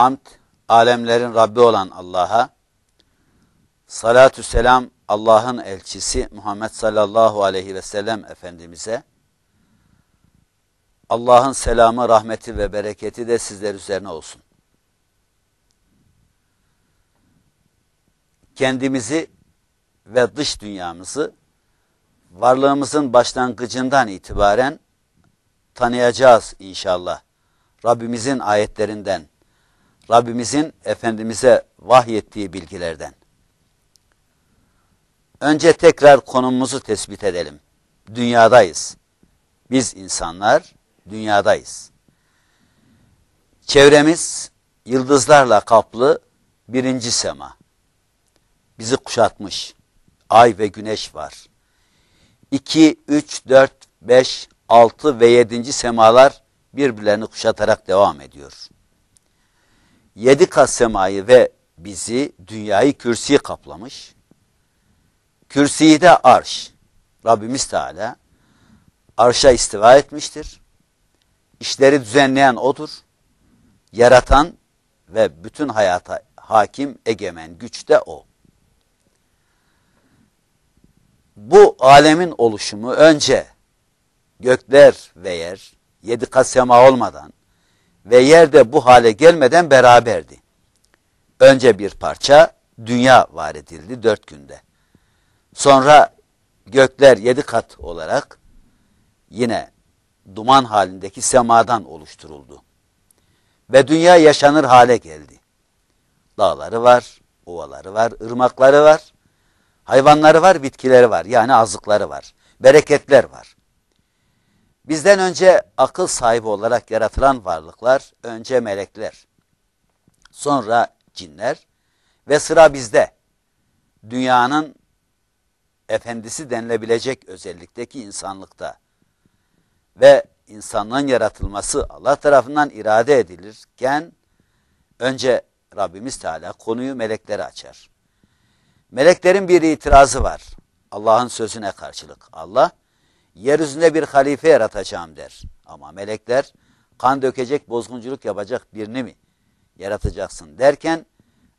hamd, alemlerin Rabbi olan Allah'a, salatü selam Allah'ın elçisi Muhammed sallallahu aleyhi ve sellem Efendimiz'e, Allah'ın selamı, rahmeti ve bereketi de sizler üzerine olsun. Kendimizi ve dış dünyamızı varlığımızın başlangıcından itibaren tanıyacağız inşallah. Rabbimizin ayetlerinden, Rabbimizin Efendimiz'e vahyettiği bilgilerden. Önce tekrar konumumuzu tespit edelim. Dünyadayız. Biz insanlar dünyadayız. Çevremiz yıldızlarla kaplı birinci sema. Bizi kuşatmış. Ay ve güneş var. İki, üç, dört, beş, altı ve yedinci semalar birbirlerini kuşatarak devam ediyor yedi kat semayı ve bizi dünyayı kürsi kaplamış. Kürsiyi de arş. Rabbimiz Teala arşa istiva etmiştir. İşleri düzenleyen odur. Yaratan ve bütün hayata hakim, egemen güç de o. Bu alemin oluşumu önce gökler ve yer, yedi kat sema olmadan, ve yerde bu hale gelmeden beraberdi. Önce bir parça dünya var edildi dört günde. Sonra gökler yedi kat olarak yine duman halindeki semadan oluşturuldu. Ve dünya yaşanır hale geldi. Dağları var, ovaları var, ırmakları var, hayvanları var, bitkileri var. Yani azıkları var, bereketler var. Bizden önce akıl sahibi olarak yaratılan varlıklar, önce melekler, sonra cinler ve sıra bizde. Dünyanın efendisi denilebilecek özellikteki insanlıkta ve insanlığın yaratılması Allah tarafından irade edilirken önce Rabbimiz Teala konuyu meleklere açar. Meleklerin bir itirazı var. Allah'ın sözüne karşılık. Allah yeryüzünde bir halife yaratacağım der. Ama melekler kan dökecek, bozgunculuk yapacak birini mi yaratacaksın derken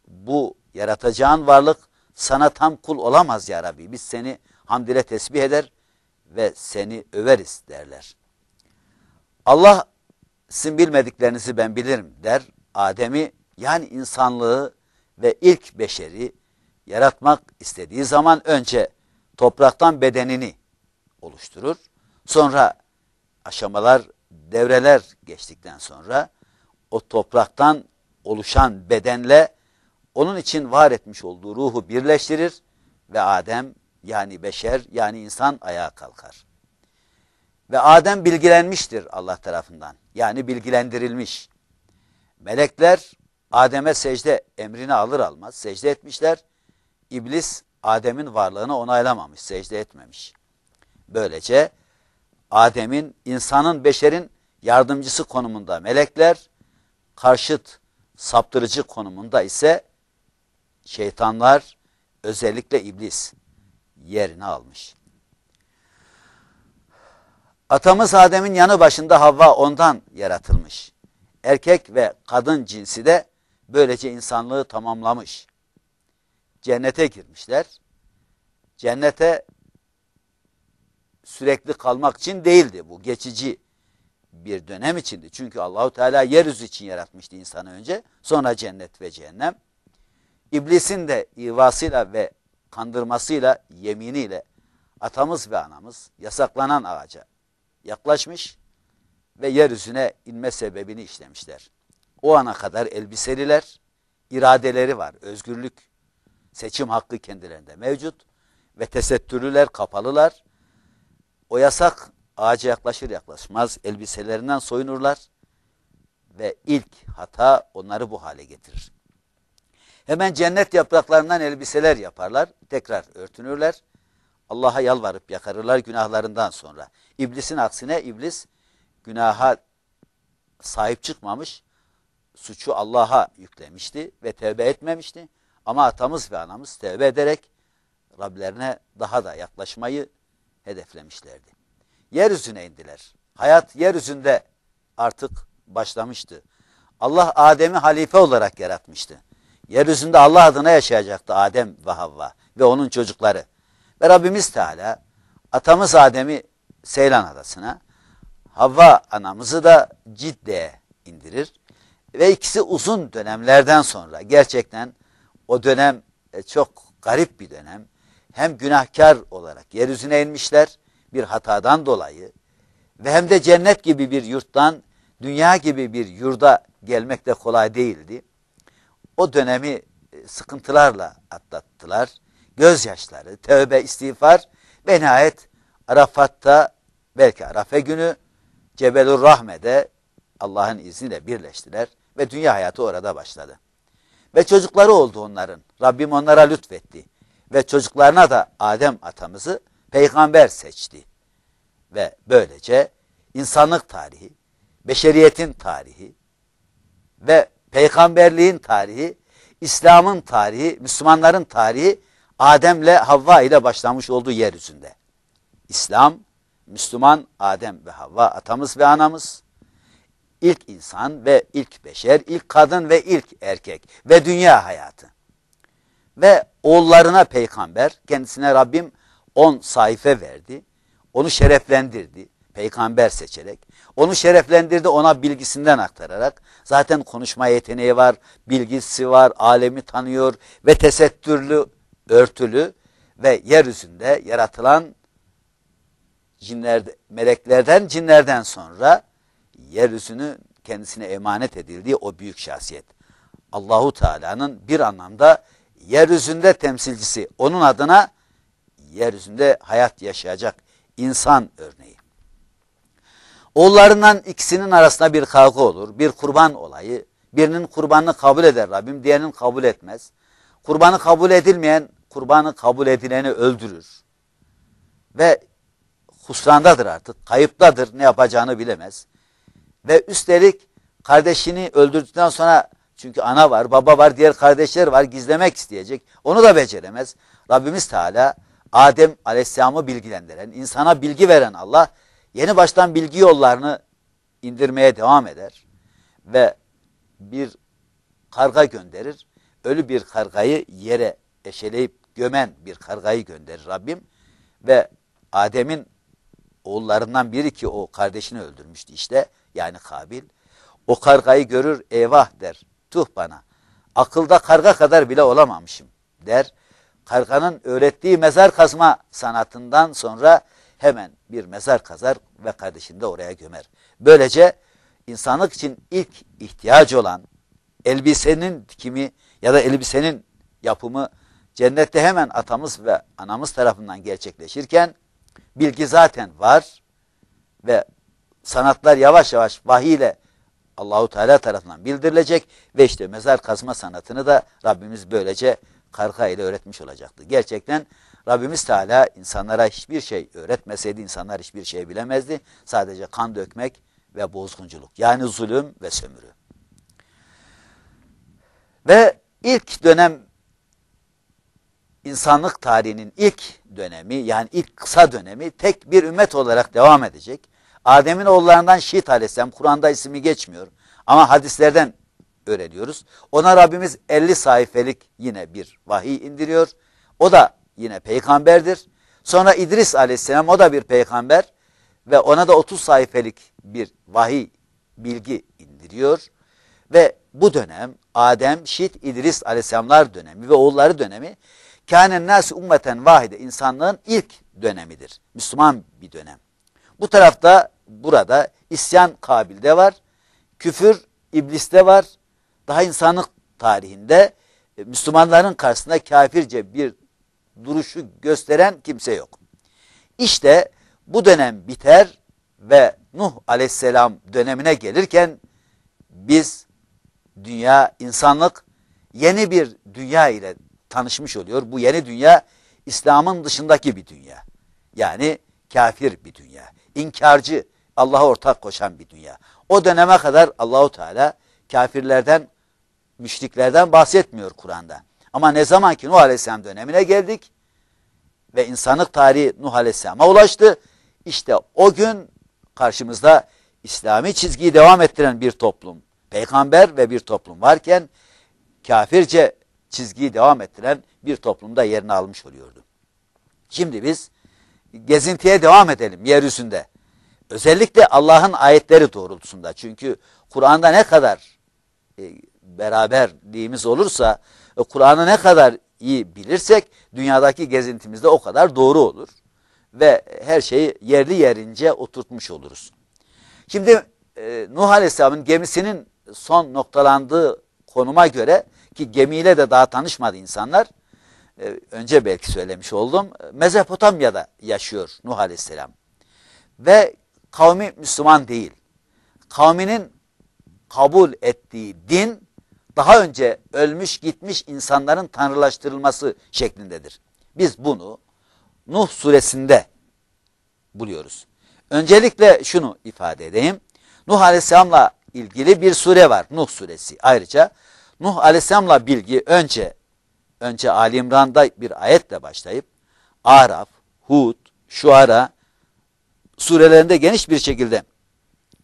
bu yaratacağın varlık sana tam kul olamaz ya Rabbi. Biz seni hamd ile tesbih eder ve seni överiz derler. Allah sizin bilmediklerinizi ben bilirim der. Adem'i yani insanlığı ve ilk beşeri yaratmak istediği zaman önce topraktan bedenini oluşturur. Sonra aşamalar, devreler geçtikten sonra o topraktan oluşan bedenle onun için var etmiş olduğu ruhu birleştirir ve Adem yani beşer yani insan ayağa kalkar. Ve Adem bilgilenmiştir Allah tarafından. Yani bilgilendirilmiş. Melekler Adem'e secde emrini alır almaz secde etmişler. İblis Adem'in varlığını onaylamamış, secde etmemiş. Böylece Adem'in, insanın, beşerin yardımcısı konumunda melekler, karşıt, saptırıcı konumunda ise şeytanlar, özellikle iblis yerini almış. Atamız Adem'in yanı başında Havva ondan yaratılmış. Erkek ve kadın cinsi de böylece insanlığı tamamlamış. Cennete girmişler. Cennete sürekli kalmak için değildi. Bu geçici bir dönem içindi. Çünkü Allahu Teala yeryüzü için yaratmıştı insanı önce. Sonra cennet ve cehennem. İblisin de ivasıyla ve kandırmasıyla, yeminiyle atamız ve anamız yasaklanan ağaca yaklaşmış ve yeryüzüne inme sebebini işlemişler. O ana kadar elbiseliler, iradeleri var, özgürlük, seçim hakkı kendilerinde mevcut ve tesettürlüler, kapalılar o yasak ağaca yaklaşır yaklaşmaz elbiselerinden soyunurlar ve ilk hata onları bu hale getirir. Hemen cennet yapraklarından elbiseler yaparlar, tekrar örtünürler. Allah'a yalvarıp yakarırlar günahlarından sonra. İblisin aksine iblis günaha sahip çıkmamış, suçu Allah'a yüklemişti ve tevbe etmemişti. Ama atamız ve anamız tevbe ederek Rablerine daha da yaklaşmayı hedeflemişlerdi. Yeryüzüne indiler. Hayat yeryüzünde artık başlamıştı. Allah Adem'i halife olarak yaratmıştı. Yeryüzünde Allah adına yaşayacaktı Adem ve Havva ve onun çocukları. Ve Rabbimiz Teala atamız Adem'i Seylan adasına, Havva anamızı da Cidde'ye indirir. Ve ikisi uzun dönemlerden sonra gerçekten o dönem e, çok garip bir dönem hem günahkar olarak yeryüzüne inmişler bir hatadan dolayı ve hem de cennet gibi bir yurttan dünya gibi bir yurda gelmek de kolay değildi. O dönemi e, sıkıntılarla atlattılar. Gözyaşları, tövbe, istiğfar ve nihayet Arafat'ta belki Arafe günü Cebelur Rahme'de Allah'ın izniyle birleştiler ve dünya hayatı orada başladı. Ve çocukları oldu onların. Rabbim onlara lütfetti ve çocuklarına da Adem atamızı peygamber seçti. Ve böylece insanlık tarihi, beşeriyetin tarihi ve peygamberliğin tarihi, İslam'ın tarihi, Müslümanların tarihi Adem'le Havva ile başlamış olduğu yeryüzünde. İslam, Müslüman Adem ve Havva atamız ve anamız, ilk insan ve ilk beşer, ilk kadın ve ilk erkek ve dünya hayatı ve oğullarına peygamber, kendisine Rabbim 10 sayfa verdi. Onu şereflendirdi peygamber seçerek. Onu şereflendirdi ona bilgisinden aktararak. Zaten konuşma yeteneği var, bilgisi var, alemi tanıyor ve tesettürlü, örtülü ve yeryüzünde yaratılan cinler, meleklerden, cinlerden sonra yeryüzünü kendisine emanet edildiği o büyük şahsiyet. Allahu Teala'nın bir anlamda yeryüzünde temsilcisi. Onun adına yeryüzünde hayat yaşayacak insan örneği. Oğullarından ikisinin arasında bir kavga olur, bir kurban olayı. Birinin kurbanını kabul eder Rabbim, diğerinin kabul etmez. Kurbanı kabul edilmeyen, kurbanı kabul edileni öldürür. Ve husrandadır artık, kayıptadır, ne yapacağını bilemez. Ve üstelik kardeşini öldürdükten sonra çünkü ana var, baba var, diğer kardeşler var. Gizlemek isteyecek. Onu da beceremez. Rabbimiz Teala Adem Aleyhisselam'ı bilgilendiren, insana bilgi veren Allah yeni baştan bilgi yollarını indirmeye devam eder. Ve bir karga gönderir. Ölü bir kargayı yere eşeleyip gömen bir kargayı gönderir Rabbim. Ve Adem'in oğullarından biri ki o kardeşini öldürmüştü işte yani Kabil. O kargayı görür eyvah der tuh bana. Akılda karga kadar bile olamamışım der. Karganın öğrettiği mezar kazma sanatından sonra hemen bir mezar kazar ve kardeşini de oraya gömer. Böylece insanlık için ilk ihtiyacı olan elbisenin kimi ya da elbisenin yapımı cennette hemen atamız ve anamız tarafından gerçekleşirken bilgi zaten var ve sanatlar yavaş yavaş vahiy ile Allahu Teala tarafından bildirilecek ve işte mezar kazma sanatını da Rabbimiz böylece karka ile öğretmiş olacaktı. Gerçekten Rabbimiz Teala insanlara hiçbir şey öğretmeseydi insanlar hiçbir şey bilemezdi. Sadece kan dökmek ve bozgunculuk yani zulüm ve sömürü. Ve ilk dönem insanlık tarihinin ilk dönemi yani ilk kısa dönemi tek bir ümmet olarak devam edecek. Adem'in oğullarından Şit aleyhisselam Kur'an'da ismi geçmiyor ama hadislerden öğreniyoruz. Ona Rabbimiz 50 sayfelik yine bir vahiy indiriyor. O da yine peygamberdir. Sonra İdris aleyhisselam o da bir peygamber ve ona da 30 sayfelik bir vahiy bilgi indiriyor. Ve bu dönem Adem, Şit, İdris aleyhisselamlar dönemi ve oğulları dönemi kânen nâsi ummeten vahide insanlığın ilk dönemidir. Müslüman bir dönem. Bu tarafta burada isyan Kabil'de var. Küfür ibliste var. Daha insanlık tarihinde e, Müslümanların karşısında kafirce bir duruşu gösteren kimse yok. İşte bu dönem biter ve Nuh aleyhisselam dönemine gelirken biz dünya, insanlık yeni bir dünya ile tanışmış oluyor. Bu yeni dünya İslam'ın dışındaki bir dünya. Yani kafir bir dünya inkarcı, Allah'a ortak koşan bir dünya. O döneme kadar Allahu Teala kafirlerden, müşriklerden bahsetmiyor Kur'an'da. Ama ne zaman ki Nuh Aleyhisselam dönemine geldik ve insanlık tarihi Nuh Aleyhisselam'a ulaştı, işte o gün karşımızda İslami çizgiyi devam ettiren bir toplum, peygamber ve bir toplum varken kafirce çizgiyi devam ettiren bir toplumda yerini almış oluyordu. Şimdi biz gezintiye devam edelim yeryüzünde. Özellikle Allah'ın ayetleri doğrultusunda. Çünkü Kur'an'da ne kadar e, beraberliğimiz olursa, e, Kur'an'ı ne kadar iyi bilirsek dünyadaki gezintimizde o kadar doğru olur. Ve her şeyi yerli yerince oturtmuş oluruz. Şimdi e, Nuh Aleyhisselam'ın gemisinin son noktalandığı konuma göre ki gemiyle de daha tanışmadı insanlar. E, önce belki söylemiş oldum. E, Mezopotamya'da yaşıyor Nuh Aleyhisselam. Ve kavmi Müslüman değil. Kavminin kabul ettiği din daha önce ölmüş gitmiş insanların tanrılaştırılması şeklindedir. Biz bunu Nuh suresinde buluyoruz. Öncelikle şunu ifade edeyim. Nuh Aleyhisselam'la ilgili bir sure var. Nuh suresi. Ayrıca Nuh Aleyhisselam'la bilgi önce önce Ali İmran'da bir ayetle başlayıp Araf, Hud, Şuara surelerinde geniş bir şekilde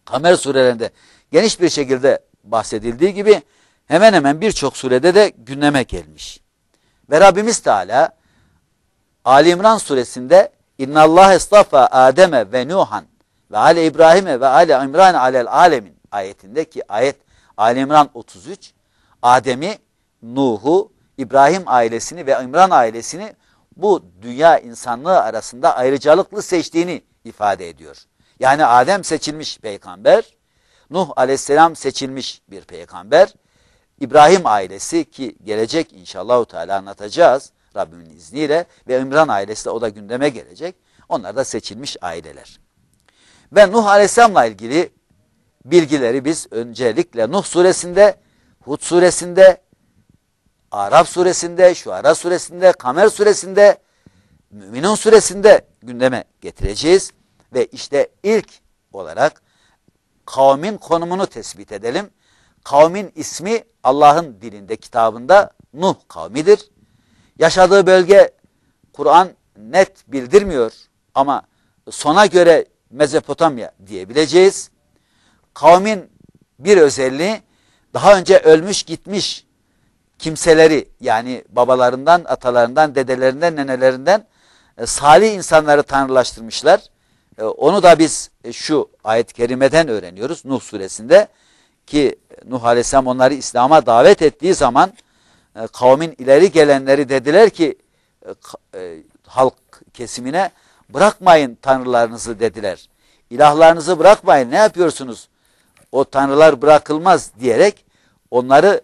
Kamer surelerinde geniş bir şekilde bahsedildiği gibi hemen hemen birçok surede de gündeme gelmiş. Ve Rabbimiz Teala Ali İmran suresinde İnnallâhe estafa Adem'e ve Nuhan ve Ale İbrahim'e ve Ale İmran alel alemin ayetindeki ayet Ali İmran 33 Adem'i, Nuh'u, İbrahim ailesini ve İmran ailesini bu dünya insanlığı arasında ayrıcalıklı seçtiğini ifade ediyor. Yani Adem seçilmiş peygamber, Nuh aleyhisselam seçilmiş bir peygamber, İbrahim ailesi ki gelecek inşallah Teala anlatacağız Rabbimin izniyle ve İmran ailesi de o da gündeme gelecek. Onlar da seçilmiş aileler. Ve Nuh aleyhisselamla ilgili bilgileri biz öncelikle Nuh suresinde, Hud suresinde, Arap suresinde, Şuara suresinde, Kamer suresinde, Müminun suresinde gündeme getireceğiz. Ve işte ilk olarak kavmin konumunu tespit edelim. Kavmin ismi Allah'ın dilinde kitabında Nuh kavmidir. Yaşadığı bölge Kur'an net bildirmiyor ama sona göre Mezopotamya diyebileceğiz. Kavmin bir özelliği daha önce ölmüş gitmiş kimseleri yani babalarından, atalarından, dedelerinden, nenelerinden e, salih insanları tanrılaştırmışlar. E, onu da biz e, şu ayet-i kerimeden öğreniyoruz Nuh suresinde ki Nuh aleyhisselam onları İslam'a davet ettiği zaman e, kavmin ileri gelenleri dediler ki e, e, halk kesimine bırakmayın tanrılarınızı dediler. İlahlarınızı bırakmayın ne yapıyorsunuz? O tanrılar bırakılmaz diyerek onları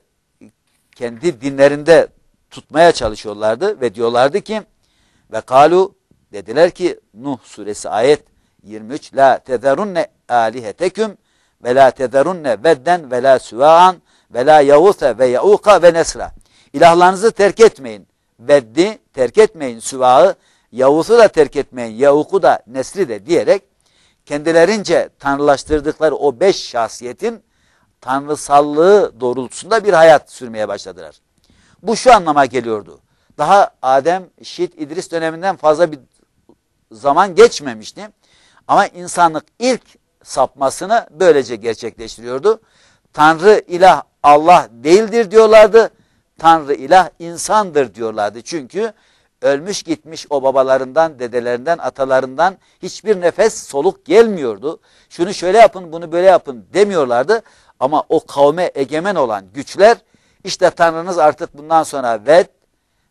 kendi dinlerinde tutmaya çalışıyorlardı ve diyorlardı ki ve kalu dediler ki Nuh suresi ayet 23 la tezerunne aliheteküm ve la tezerunne vedden ve la süvaan ve la yavuse ve yauka ve nesra ilahlarınızı terk etmeyin veddi terk etmeyin süvağı yavusu da terk etmeyin yauku da nesri de diyerek kendilerince tanrılaştırdıkları o beş şahsiyetin tanrısallığı doğrultusunda bir hayat sürmeye başladılar. Bu şu anlama geliyordu. Daha Adem, Şit, İdris döneminden fazla bir zaman geçmemişti. Ama insanlık ilk sapmasını böylece gerçekleştiriyordu. Tanrı ilah Allah değildir diyorlardı. Tanrı ilah insandır diyorlardı. Çünkü ölmüş gitmiş o babalarından, dedelerinden, atalarından hiçbir nefes soluk gelmiyordu. Şunu şöyle yapın, bunu böyle yapın demiyorlardı. Ama o kavme egemen olan güçler işte Tanrınız artık bundan sonra Ved,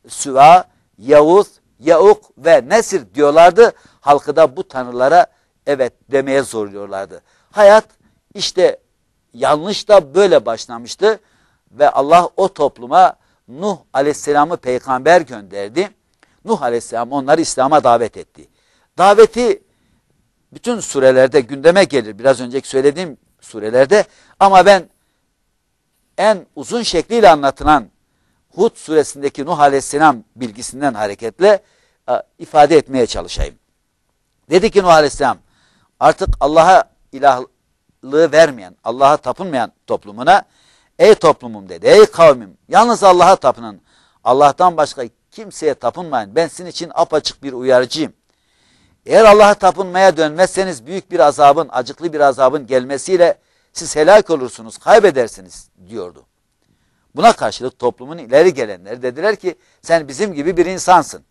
Süva, Yavuz, Yauk ve Nesir diyorlardı. Halkı da bu tanrılara evet demeye zorluyorlardı. Hayat işte yanlış da böyle başlamıştı ve Allah o topluma Nuh aleyhisselamı peygamber gönderdi. Nuh aleyhisselam onları İslam'a davet etti. Daveti bütün surelerde gündeme gelir. Biraz önceki söylediğim surelerde ama ben en uzun şekliyle anlatılan Hud suresindeki Nuh aleyhisselam bilgisinden hareketle e, ifade etmeye çalışayım. Dedi ki Nuh aleyhisselam artık Allah'a ilahlığı vermeyen, Allah'a tapınmayan toplumuna ey toplumum dedi, ey kavmim yalnız Allah'a tapının. Allah'tan başka kimseye tapınmayın. Ben sizin için apaçık bir uyarıcıyım. Eğer Allah'a tapınmaya dönmezseniz büyük bir azabın, acıklı bir azabın gelmesiyle siz helak olursunuz, kaybedersiniz diyordu. Buna karşılık toplumun ileri gelenleri dediler ki sen bizim gibi bir insansın.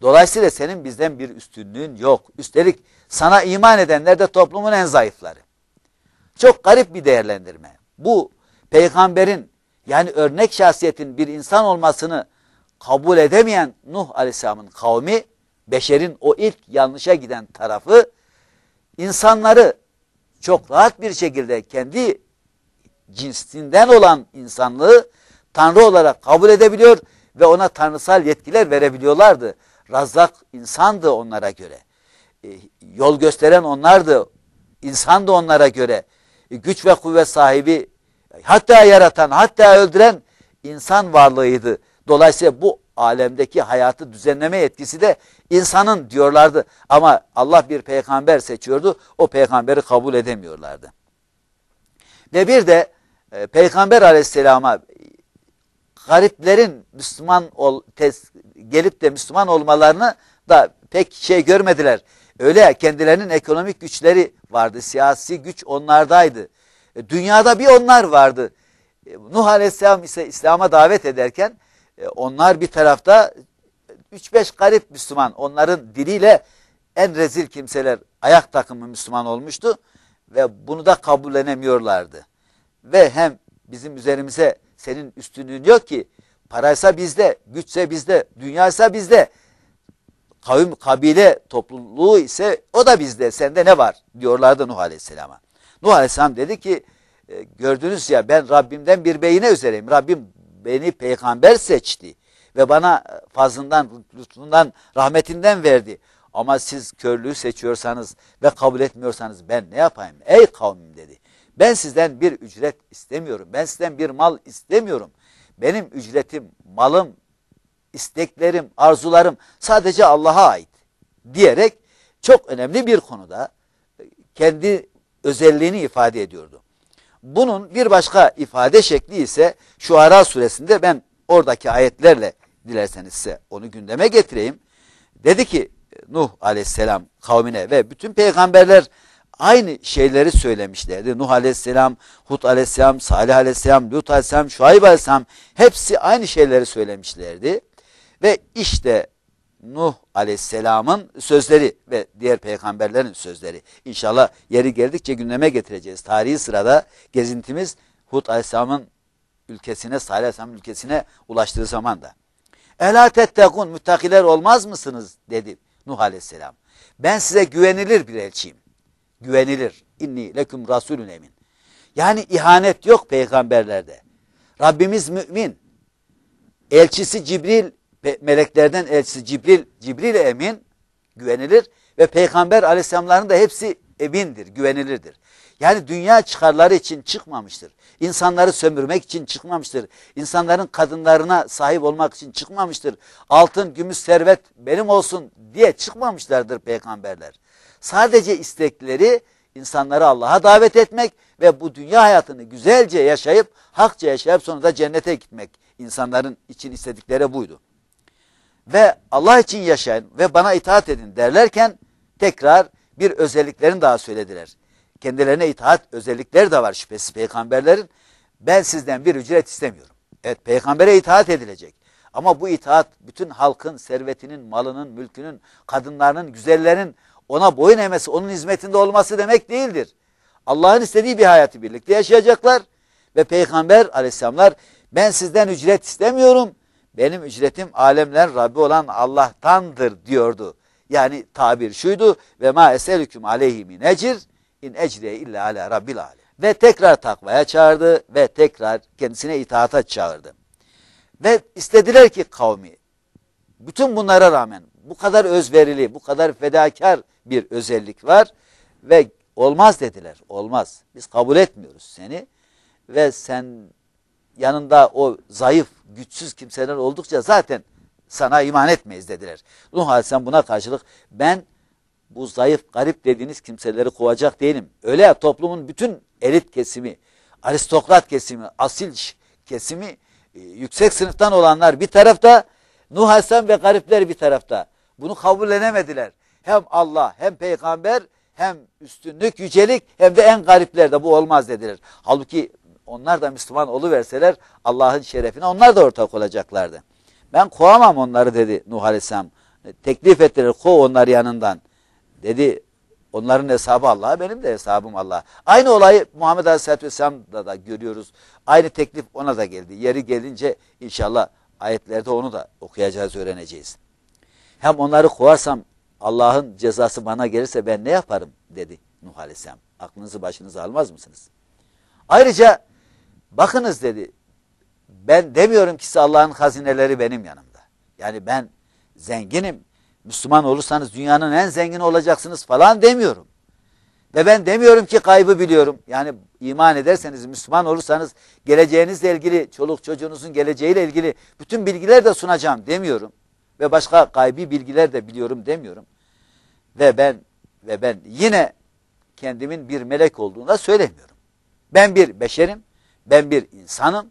Dolayısıyla senin bizden bir üstünlüğün yok. Üstelik sana iman edenler de toplumun en zayıfları. Çok garip bir değerlendirme. Bu peygamberin yani örnek şahsiyetin bir insan olmasını kabul edemeyen Nuh Aleyhisselam'ın kavmi beşerin o ilk yanlışa giden tarafı insanları çok rahat bir şekilde kendi cinsinden olan insanlığı Tanrı olarak kabul edebiliyor ve ona tanrısal yetkiler verebiliyorlardı. Razzak insandı onlara göre. E, yol gösteren onlardı. İnsandı onlara göre. E, güç ve kuvvet sahibi hatta yaratan, hatta öldüren insan varlığıydı. Dolayısıyla bu alemdeki hayatı düzenleme yetkisi de insanın diyorlardı. Ama Allah bir peygamber seçiyordu. O peygamberi kabul edemiyorlardı. Ve bir de e, peygamber aleyhisselama gariplerin Müslüman ol, tes, gelip de Müslüman olmalarını da pek şey görmediler. Öyle ya kendilerinin ekonomik güçleri vardı. Siyasi güç onlardaydı. E, dünyada bir onlar vardı. E, Nuh Aleyhisselam ise İslam'a davet ederken e, onlar bir tarafta 3-5 garip Müslüman onların diliyle en rezil kimseler ayak takımı Müslüman olmuştu ve bunu da kabullenemiyorlardı. Ve hem bizim üzerimize senin üstünlüğün yok ki paraysa bizde, güçse bizde, dünyaysa bizde, kavim, kabile topluluğu ise o da bizde, sende ne var diyorlardı Nuh Aleyhisselam'a. Nuh Aleyhisselam dedi ki e, gördünüz ya ben Rabbimden bir beyine üzereyim. Rabbim beni peygamber seçti ve bana fazından, lütfundan, rahmetinden verdi. Ama siz körlüğü seçiyorsanız ve kabul etmiyorsanız ben ne yapayım? Ey kavmim dedi. Ben sizden bir ücret istemiyorum. Ben sizden bir mal istemiyorum. Benim ücretim, malım, isteklerim, arzularım sadece Allah'a ait diyerek çok önemli bir konuda kendi özelliğini ifade ediyordu. Bunun bir başka ifade şekli ise Şuara suresinde ben oradaki ayetlerle dilerseniz size onu gündeme getireyim. Dedi ki Nuh aleyhisselam kavmine ve bütün peygamberler aynı şeyleri söylemişlerdi. Nuh aleyhisselam, Hud aleyhisselam, Salih aleyhisselam, Lut aleyhisselam, Şuayb aleyhisselam hepsi aynı şeyleri söylemişlerdi. Ve işte Nuh aleyhisselamın sözleri ve diğer peygamberlerin sözleri. İnşallah yeri geldikçe gündeme getireceğiz. Tarihi sırada gezintimiz Hud aleyhisselamın ülkesine, Salih aleyhisselamın ülkesine ulaştığı zaman da. Ela tettekun, müttakiler olmaz mısınız dedi Nuh aleyhisselam. Ben size güvenilir bir elçiyim. Güvenilir. İnni leküm rasulün emin. Yani ihanet yok peygamberlerde. Rabbimiz mümin. Elçisi Cibril ve meleklerden elçisi Cibril, Cibril emin, güvenilir ve peygamber aleyhisselamların da hepsi emindir, güvenilirdir. Yani dünya çıkarları için çıkmamıştır. İnsanları sömürmek için çıkmamıştır. İnsanların kadınlarına sahip olmak için çıkmamıştır. Altın, gümüş, servet benim olsun diye çıkmamışlardır peygamberler. Sadece istekleri insanları Allah'a davet etmek ve bu dünya hayatını güzelce yaşayıp, hakça yaşayıp sonra da cennete gitmek. insanların için istedikleri buydu ve Allah için yaşayın ve bana itaat edin derlerken tekrar bir özelliklerini daha söylediler. Kendilerine itaat özellikleri de var şüphesiz peygamberlerin. Ben sizden bir ücret istemiyorum. Evet peygambere itaat edilecek. Ama bu itaat bütün halkın, servetinin, malının, mülkünün, kadınlarının, güzellerin ona boyun eğmesi, onun hizmetinde olması demek değildir. Allah'ın istediği bir hayatı birlikte yaşayacaklar. Ve peygamber aleyhisselamlar ben sizden ücret istemiyorum benim ücretim alemler Rabbi olan Allah'tandır diyordu. Yani tabir şuydu ve ma eselüküm aleyhi min ecir in ecriye illa ala rabbil alem. Ve tekrar takvaya çağırdı ve tekrar kendisine itaata çağırdı. Ve istediler ki kavmi bütün bunlara rağmen bu kadar özverili, bu kadar fedakar bir özellik var ve olmaz dediler. Olmaz. Biz kabul etmiyoruz seni ve sen yanında o zayıf güçsüz kimseler oldukça zaten sana iman etmeyiz dediler. Nuh Aleyhisselam buna karşılık ben bu zayıf garip dediğiniz kimseleri kovacak değilim. Öyle ya toplumun bütün elit kesimi, aristokrat kesimi, asil kesimi, e, yüksek sınıftan olanlar bir tarafta, Nuh Aleyhisselam ve garipler bir tarafta. Bunu kabullenemediler. Hem Allah hem peygamber hem üstünlük, yücelik hem de en garipler de bu olmaz dediler. Halbuki onlar da Müslüman oluverseler Allah'ın şerefine onlar da ortak olacaklardı. Ben kovamam onları dedi Nuh Aleyhisselam. E, teklif ettiler kov onları yanından. Dedi onların hesabı Allah, benim de hesabım Allah. Aynı olayı Muhammed Aleyhisselatü Vesselam'da da görüyoruz. Aynı teklif ona da geldi. Yeri gelince inşallah ayetlerde onu da okuyacağız, öğreneceğiz. Hem onları kovarsam Allah'ın cezası bana gelirse ben ne yaparım dedi Nuh Aleyhisselam. Aklınızı başınıza almaz mısınız? Ayrıca Bakınız dedi. Ben demiyorum ki Allah'ın hazineleri benim yanımda. Yani ben zenginim. Müslüman olursanız dünyanın en zengini olacaksınız falan demiyorum. Ve ben demiyorum ki kaybı biliyorum. Yani iman ederseniz, Müslüman olursanız geleceğinizle ilgili, çoluk çocuğunuzun geleceğiyle ilgili bütün bilgiler de sunacağım demiyorum. Ve başka kaybi bilgiler de biliyorum demiyorum. Ve ben ve ben yine kendimin bir melek olduğuna söylemiyorum. Ben bir beşerim. Ben bir insanım.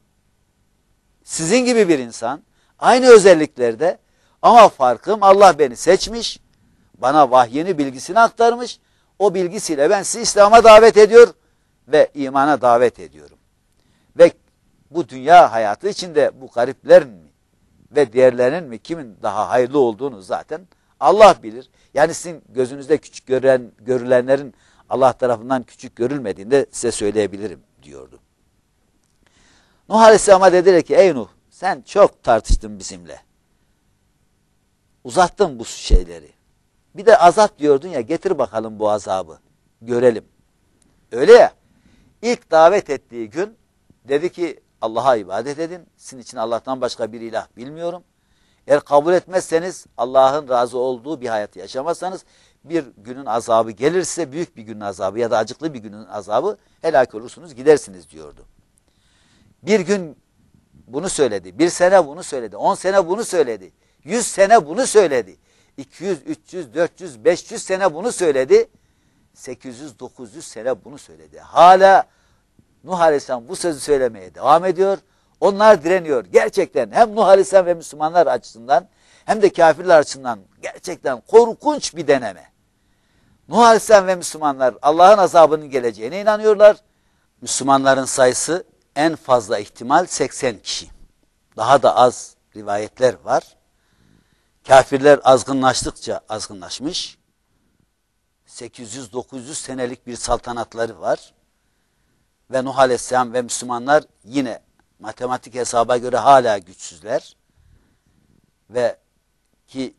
Sizin gibi bir insan. Aynı özelliklerde ama farkım Allah beni seçmiş. Bana vahyini bilgisini aktarmış. O bilgisiyle ben sizi İslam'a davet ediyor ve imana davet ediyorum. Ve bu dünya hayatı içinde bu gariplerin mi ve diğerlerinin mi kimin daha hayırlı olduğunu zaten Allah bilir. Yani sizin gözünüzde küçük gören, görülenlerin Allah tarafından küçük görülmediğinde size söyleyebilirim diyordu. Nuh Aleyhisselam'a dediler ki ey Nuh sen çok tartıştın bizimle. Uzattın bu şeyleri. Bir de azap diyordun ya getir bakalım bu azabı. Görelim. Öyle ya. İlk davet ettiği gün dedi ki Allah'a ibadet edin. Sizin için Allah'tan başka bir ilah bilmiyorum. Eğer kabul etmezseniz Allah'ın razı olduğu bir hayatı yaşamazsanız bir günün azabı gelirse büyük bir günün azabı ya da acıklı bir günün azabı helak olursunuz gidersiniz diyordu. Bir gün bunu söyledi, bir sene bunu söyledi, on sene bunu söyledi, yüz sene bunu söyledi, 200, 300, 400, 500 sene bunu söyledi, 800, 900 sene bunu söyledi. Hala Nuh Aleyhisselam bu sözü söylemeye devam ediyor. Onlar direniyor. Gerçekten hem Nuh Aleyhisselam ve Müslümanlar açısından hem de kafirler açısından gerçekten korkunç bir deneme. Nuh Aleyhisselam ve Müslümanlar Allah'ın azabının geleceğine inanıyorlar. Müslümanların sayısı en fazla ihtimal 80 kişi. Daha da az rivayetler var. Kafirler azgınlaştıkça azgınlaşmış. 800-900 senelik bir saltanatları var. Ve Nuh Aleyhisselam ve Müslümanlar yine matematik hesaba göre hala güçsüzler. Ve ki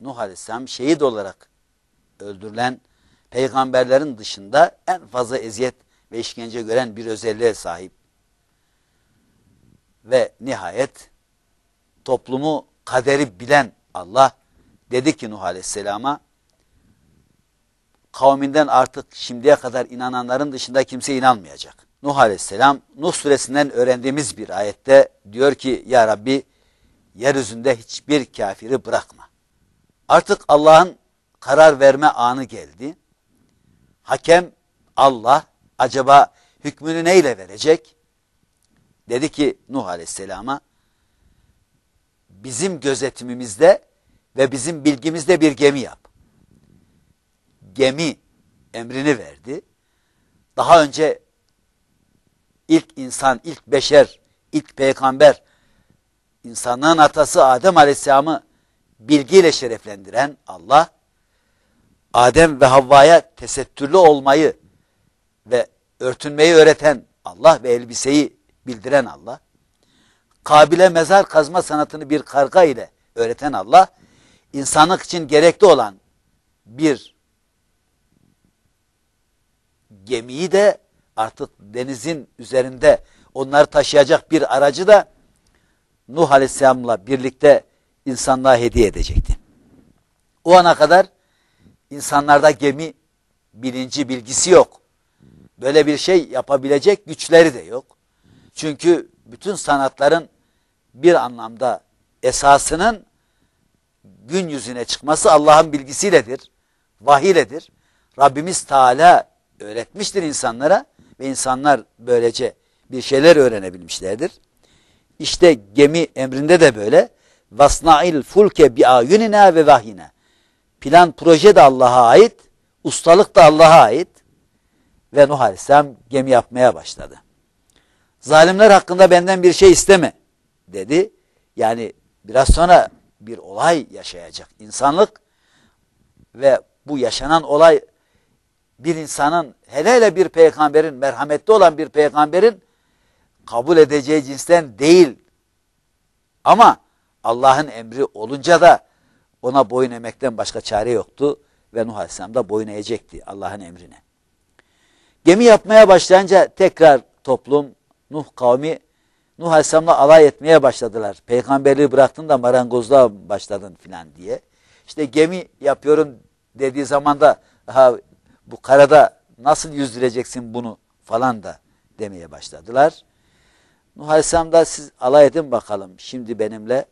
Nuh Aleyhisselam şehit olarak öldürülen peygamberlerin dışında en fazla eziyet ve işkence gören bir özelliğe sahip. Ve nihayet toplumu kaderi bilen Allah dedi ki Nuh Aleyhisselam'a kavminden artık şimdiye kadar inananların dışında kimse inanmayacak. Nuh Aleyhisselam Nuh suresinden öğrendiğimiz bir ayette diyor ki Ya Rabbi yeryüzünde hiçbir kafiri bırakma. Artık Allah'ın karar verme anı geldi. Hakem Allah acaba hükmünü neyle verecek? Dedi ki Nuh Aleyhisselam'a bizim gözetimimizde ve bizim bilgimizde bir gemi yap. Gemi emrini verdi. Daha önce ilk insan, ilk beşer, ilk peygamber, insanlığın atası Adem Aleyhisselam'ı bilgiyle şereflendiren Allah, Adem ve Havva'ya tesettürlü olmayı ve örtünmeyi öğreten Allah ve elbiseyi bildiren Allah, Kabil'e mezar kazma sanatını bir karga ile öğreten Allah, insanlık için gerekli olan bir gemiyi de artık denizin üzerinde onları taşıyacak bir aracı da Nuh Aleyhisselam'la birlikte insanlığa hediye edecekti. O ana kadar insanlarda gemi bilinci, bilgisi yok. Böyle bir şey yapabilecek güçleri de yok. Çünkü bütün sanatların bir anlamda esasının gün yüzüne çıkması Allah'ın bilgisiyledir, vahiyledir. Rabbimiz Teala öğretmiştir insanlara ve insanlar böylece bir şeyler öğrenebilmişlerdir. İşte gemi emrinde de böyle. Vasnail fulke biayunina ve vahine. Plan proje de Allah'a ait, ustalık da Allah'a ait. Ve Nuh Aleyhisselam gemi yapmaya başladı. Zalimler hakkında benden bir şey isteme dedi. Yani biraz sonra bir olay yaşayacak insanlık ve bu yaşanan olay bir insanın hele hele bir peygamberin merhametli olan bir peygamberin kabul edeceği cinsten değil. Ama Allah'ın emri olunca da ona boyun emekten başka çare yoktu ve Nuh Aleyhisselam da boyun eğecekti Allah'ın emrine. Gemi yapmaya başlayınca tekrar toplum Nuh kavmi Nuh Aleyhisselam'la alay etmeye başladılar. Peygamberliği bıraktın da marangozluğa başladın filan diye. İşte gemi yapıyorum dediği zaman da ha, bu karada nasıl yüzdüreceksin bunu falan da demeye başladılar. Nuh Aleyhisselam da siz alay edin bakalım şimdi benimle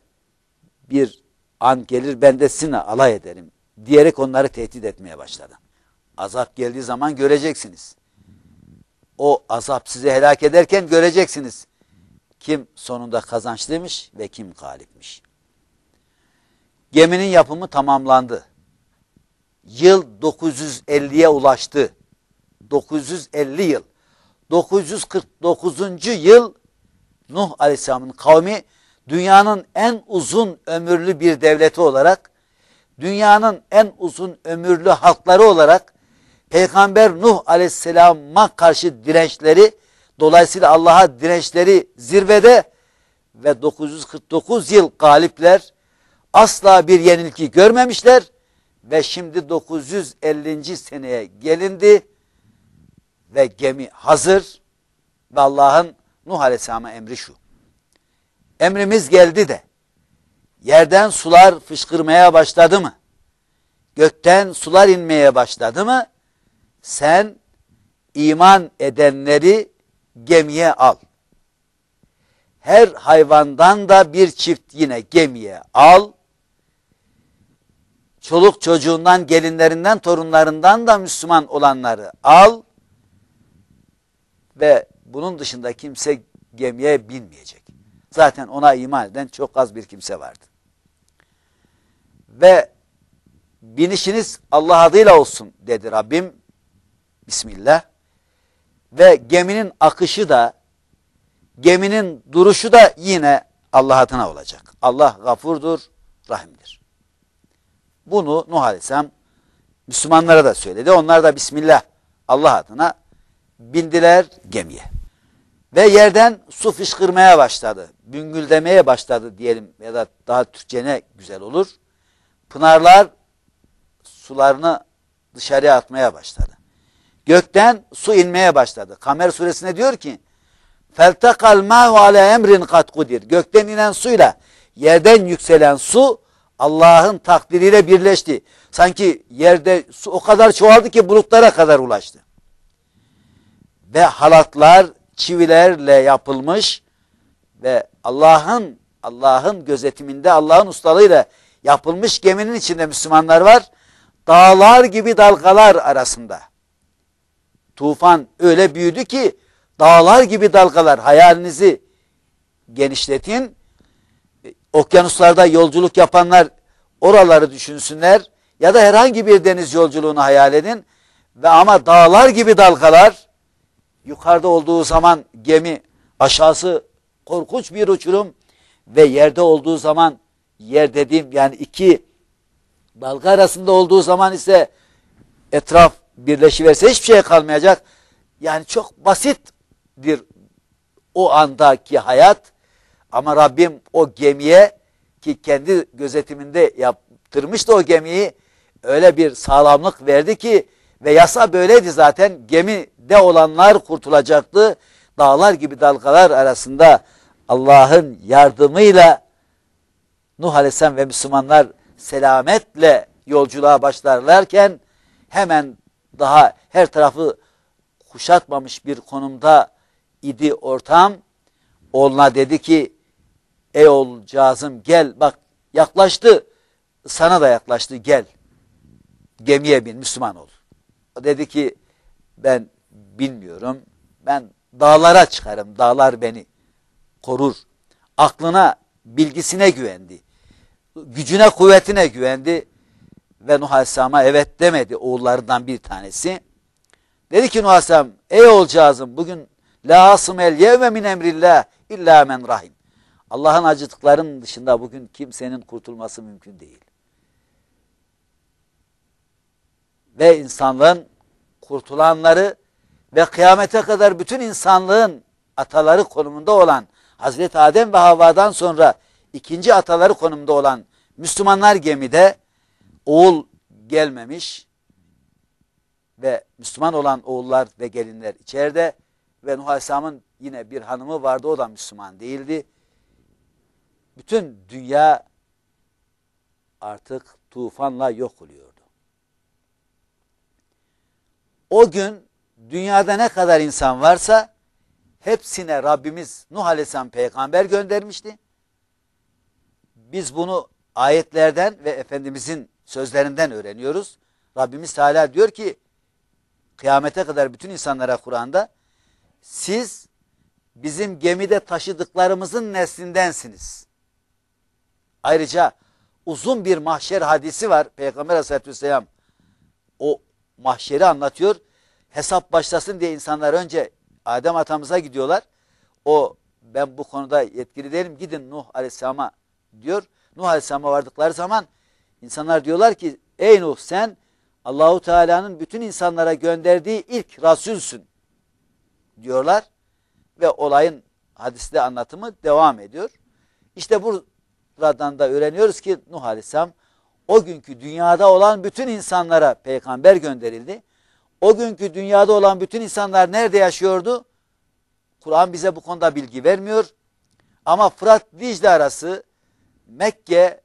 bir an gelir ben de sizinle alay ederim diyerek onları tehdit etmeye başladı. Azap geldiği zaman göreceksiniz o azap sizi helak ederken göreceksiniz. Kim sonunda kazançlıymış ve kim galipmiş. Geminin yapımı tamamlandı. Yıl 950'ye ulaştı. 950 yıl. 949. yıl Nuh Aleyhisselam'ın kavmi dünyanın en uzun ömürlü bir devleti olarak, dünyanın en uzun ömürlü halkları olarak Peygamber Nuh aleyhisselama karşı dirençleri dolayısıyla Allah'a dirençleri zirvede ve 949 yıl galipler asla bir yenilgi görmemişler ve şimdi 950. seneye gelindi ve gemi hazır ve Allah'ın Nuh Aleyhisselam'a emri şu. Emrimiz geldi de yerden sular fışkırmaya başladı mı? Gökten sular inmeye başladı mı? sen iman edenleri gemiye al. Her hayvandan da bir çift yine gemiye al. Çoluk çocuğundan, gelinlerinden, torunlarından da Müslüman olanları al. Ve bunun dışında kimse gemiye binmeyecek. Zaten ona iman eden çok az bir kimse vardı. Ve binişiniz Allah adıyla olsun dedi Rabbim. Bismillah. Ve geminin akışı da, geminin duruşu da yine Allah adına olacak. Allah gafurdur, rahimdir. Bunu Nuh Aleyhisselam Müslümanlara da söyledi. Onlar da Bismillah Allah adına bindiler gemiye. Ve yerden su fışkırmaya başladı. büngül demeye başladı diyelim ya da daha Türkçe ne güzel olur. Pınarlar sularını dışarıya atmaya başladı gökten su inmeye başladı. Kamer suresine diyor ki فَالْتَقَلْ مَاهُ عَلَى اَمْرٍ قَدْ قُدِرْ Gökten inen suyla yerden yükselen su Allah'ın takdiriyle birleşti. Sanki yerde su o kadar çoğaldı ki bulutlara kadar ulaştı. Ve halatlar çivilerle yapılmış ve Allah'ın Allah'ın gözetiminde Allah'ın ustalığıyla yapılmış geminin içinde Müslümanlar var. Dağlar gibi dalgalar arasında. Tufan öyle büyüdü ki dağlar gibi dalgalar hayalinizi genişletin. Okyanuslarda yolculuk yapanlar oraları düşünsünler ya da herhangi bir deniz yolculuğunu hayal edin ve ama dağlar gibi dalgalar yukarıda olduğu zaman gemi aşağısı korkunç bir uçurum ve yerde olduğu zaman yer dediğim yani iki dalga arasında olduğu zaman ise etraf birleşiverse hiçbir şey kalmayacak. Yani çok basit bir o andaki hayat ama Rabbim o gemiye ki kendi gözetiminde yaptırmıştı o gemiyi öyle bir sağlamlık verdi ki ve yasa böyleydi zaten gemide olanlar kurtulacaktı. Dağlar gibi dalgalar arasında Allah'ın yardımıyla Nuh Aleyhisselam ve Müslümanlar selametle yolculuğa başlarlarken hemen daha her tarafı kuşatmamış bir konumda idi ortam. Oğluna dedi ki ey oğulcağızım gel bak yaklaştı sana da yaklaştı gel gemiye bin Müslüman ol. O dedi ki ben bilmiyorum ben dağlara çıkarım dağlar beni korur. Aklına bilgisine güvendi. Gücüne kuvvetine güvendi ve Nuh Aleyhisselam'a evet demedi oğullarından bir tanesi. Dedi ki Nuh Aleyhisselam ey olcağızım bugün la el yevme min emrillah illa men rahim. Allah'ın acıtıklarının dışında bugün kimsenin kurtulması mümkün değil. Ve insanlığın kurtulanları ve kıyamete kadar bütün insanlığın ataları konumunda olan Hazreti Adem ve Havva'dan sonra ikinci ataları konumunda olan Müslümanlar gemide oğul gelmemiş ve Müslüman olan oğullar ve gelinler içeride ve Nuh Aleyhisselam'ın yine bir hanımı vardı o da Müslüman değildi. Bütün dünya artık tufanla yok oluyordu. O gün dünyada ne kadar insan varsa hepsine Rabbimiz Nuh Aleyhisselam peygamber göndermişti. Biz bunu ayetlerden ve Efendimizin sözlerinden öğreniyoruz. Rabbimiz Teala diyor ki kıyamete kadar bütün insanlara Kur'an'da siz bizim gemide taşıdıklarımızın neslindensiniz. Ayrıca uzun bir mahşer hadisi var. Peygamber aleyhissalatü vesselam o mahşeri anlatıyor. Hesap başlasın diye insanlar önce Adem atamıza gidiyorlar. O ben bu konuda yetkili değilim gidin Nuh aleyhisselama diyor. Nuh aleyhisselama vardıkları zaman İnsanlar diyorlar ki ey Nuh sen Allahu Teala'nın bütün insanlara gönderdiği ilk rasulsün diyorlar ve olayın hadiste anlatımı devam ediyor. İşte buradan da öğreniyoruz ki Nuh Aleyhisselam o günkü dünyada olan bütün insanlara peygamber gönderildi. O günkü dünyada olan bütün insanlar nerede yaşıyordu? Kur'an bize bu konuda bilgi vermiyor. Ama Fırat Dicle arası Mekke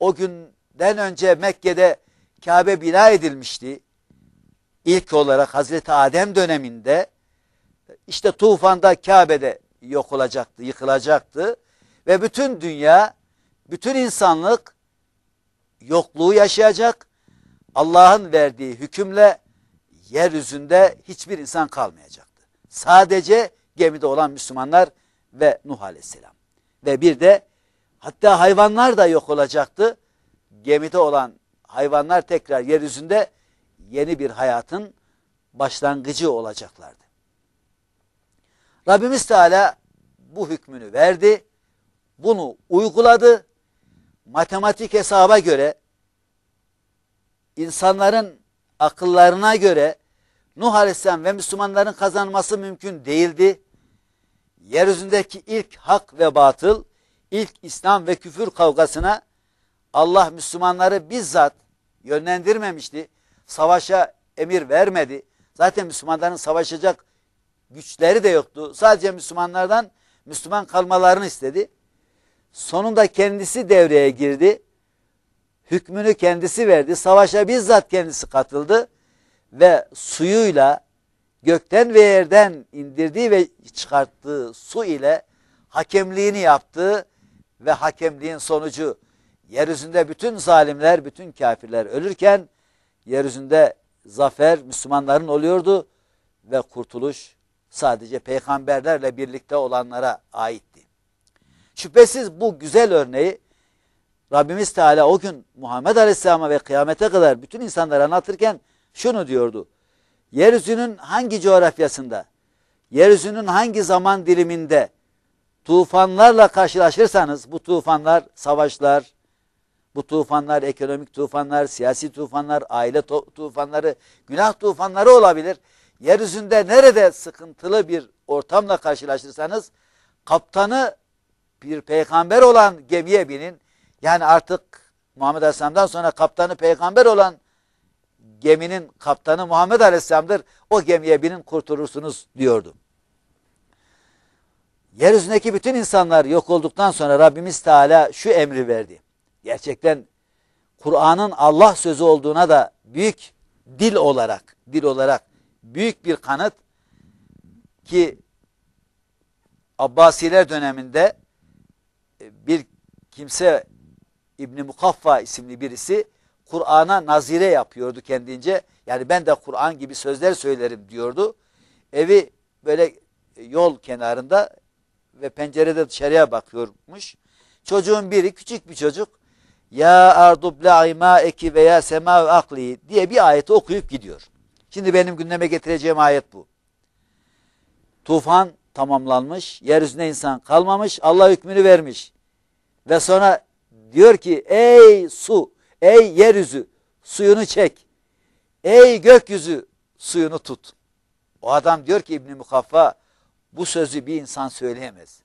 o gün den önce Mekke'de Kabe bina edilmişti. İlk olarak Hazreti Adem döneminde işte tufanda Kabe'de yok olacaktı, yıkılacaktı ve bütün dünya, bütün insanlık yokluğu yaşayacak. Allah'ın verdiği hükümle yeryüzünde hiçbir insan kalmayacaktı. Sadece gemide olan Müslümanlar ve Nuh Aleyhisselam. Ve bir de hatta hayvanlar da yok olacaktı gemide olan hayvanlar tekrar yeryüzünde yeni bir hayatın başlangıcı olacaklardı. Rabbimiz Teala bu hükmünü verdi, bunu uyguladı. Matematik hesaba göre, insanların akıllarına göre Nuh Aleyhisselam ve Müslümanların kazanması mümkün değildi. Yeryüzündeki ilk hak ve batıl, ilk İslam ve küfür kavgasına Allah Müslümanları bizzat yönlendirmemişti. Savaşa emir vermedi. Zaten Müslümanların savaşacak güçleri de yoktu. Sadece Müslümanlardan Müslüman kalmalarını istedi. Sonunda kendisi devreye girdi. Hükmünü kendisi verdi. Savaşa bizzat kendisi katıldı. Ve suyuyla gökten ve yerden indirdiği ve çıkarttığı su ile hakemliğini yaptı ve hakemliğin sonucu Yeryüzünde bütün zalimler, bütün kafirler ölürken yeryüzünde zafer Müslümanların oluyordu ve kurtuluş sadece peygamberlerle birlikte olanlara aitti. Şüphesiz bu güzel örneği Rabbimiz Teala o gün Muhammed Aleyhisselam'a ve kıyamete kadar bütün insanlara anlatırken şunu diyordu. Yeryüzünün hangi coğrafyasında, yeryüzünün hangi zaman diliminde tufanlarla karşılaşırsanız bu tufanlar, savaşlar, bu tufanlar, ekonomik tufanlar, siyasi tufanlar, aile tufanları, günah tufanları olabilir. Yeryüzünde nerede sıkıntılı bir ortamla karşılaşırsanız kaptanı bir peygamber olan gemiye binin. Yani artık Muhammed Aleyhisselam'dan sonra kaptanı peygamber olan geminin kaptanı Muhammed Aleyhisselam'dır. O gemiye binin kurtulursunuz diyordu. Yeryüzündeki bütün insanlar yok olduktan sonra Rabbimiz Teala şu emri verdi gerçekten Kur'an'ın Allah sözü olduğuna da büyük dil olarak, dil olarak büyük bir kanıt ki Abbasiler döneminde e, bir kimse İbni Mukaffa isimli birisi Kur'an'a nazire yapıyordu kendince. Yani ben de Kur'an gibi sözler söylerim diyordu. Evi böyle e, yol kenarında ve pencerede dışarıya bakıyormuş. Çocuğun biri küçük bir çocuk ya ardub la'imaeki ve ya sema ve akli diye bir ayeti okuyup gidiyor. Şimdi benim gündeme getireceğim ayet bu. Tufan tamamlanmış, yeryüzüne insan kalmamış, Allah hükmünü vermiş. Ve sonra diyor ki ey su, ey yeryüzü suyunu çek. Ey gökyüzü suyunu tut. O adam diyor ki İbn Mukaffa bu sözü bir insan söyleyemez.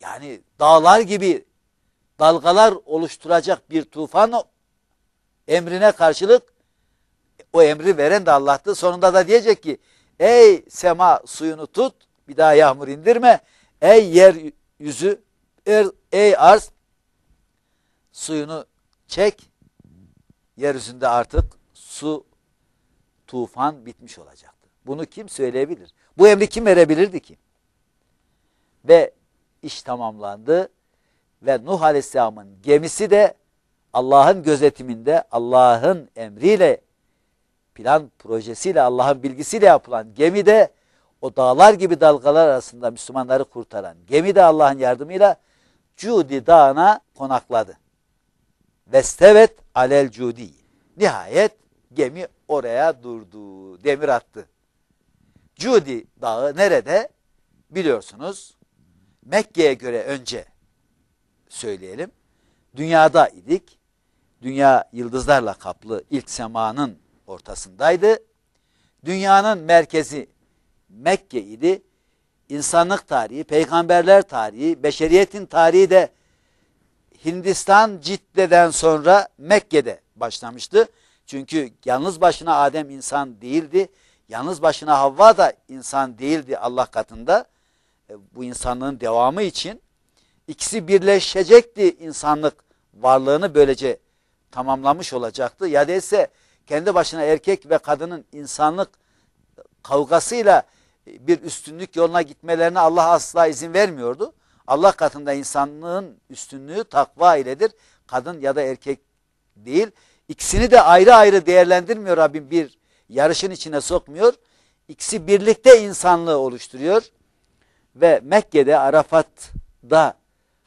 Yani dağlar gibi dalgalar oluşturacak bir tufan emrine karşılık o emri veren de Allah'tı. Sonunda da diyecek ki ey sema suyunu tut bir daha yağmur indirme. Ey yer yüzü er, ey arz suyunu çek. Yeryüzünde artık su tufan bitmiş olacaktı. Bunu kim söyleyebilir? Bu emri kim verebilirdi ki? Ve iş tamamlandı ve Nuh Aleyhisselam'ın gemisi de Allah'ın gözetiminde, Allah'ın emriyle, plan projesiyle, Allah'ın bilgisiyle yapılan gemi de o dağlar gibi dalgalar arasında Müslümanları kurtaran gemi de Allah'ın yardımıyla Cudi Dağı'na konakladı. Vestevet alel Cudi. Nihayet gemi oraya durdu, demir attı. Cudi Dağı nerede? Biliyorsunuz Mekke'ye göre önce söyleyelim. Dünyada idik. Dünya yıldızlarla kaplı ilk semanın ortasındaydı. Dünyanın merkezi Mekke idi. İnsanlık tarihi, peygamberler tarihi, beşeriyetin tarihi de Hindistan Cidde'den sonra Mekke'de başlamıştı. Çünkü yalnız başına Adem insan değildi. Yalnız başına Havva da insan değildi Allah katında. E, bu insanlığın devamı için İkisi birleşecekti insanlık varlığını böylece tamamlamış olacaktı. Ya değilse kendi başına erkek ve kadının insanlık kavgasıyla bir üstünlük yoluna gitmelerine Allah asla izin vermiyordu. Allah katında insanlığın üstünlüğü takva iledir. Kadın ya da erkek değil. İkisini de ayrı ayrı değerlendirmiyor Rabbim bir yarışın içine sokmuyor. İkisi birlikte insanlığı oluşturuyor. Ve Mekke'de Arafat'da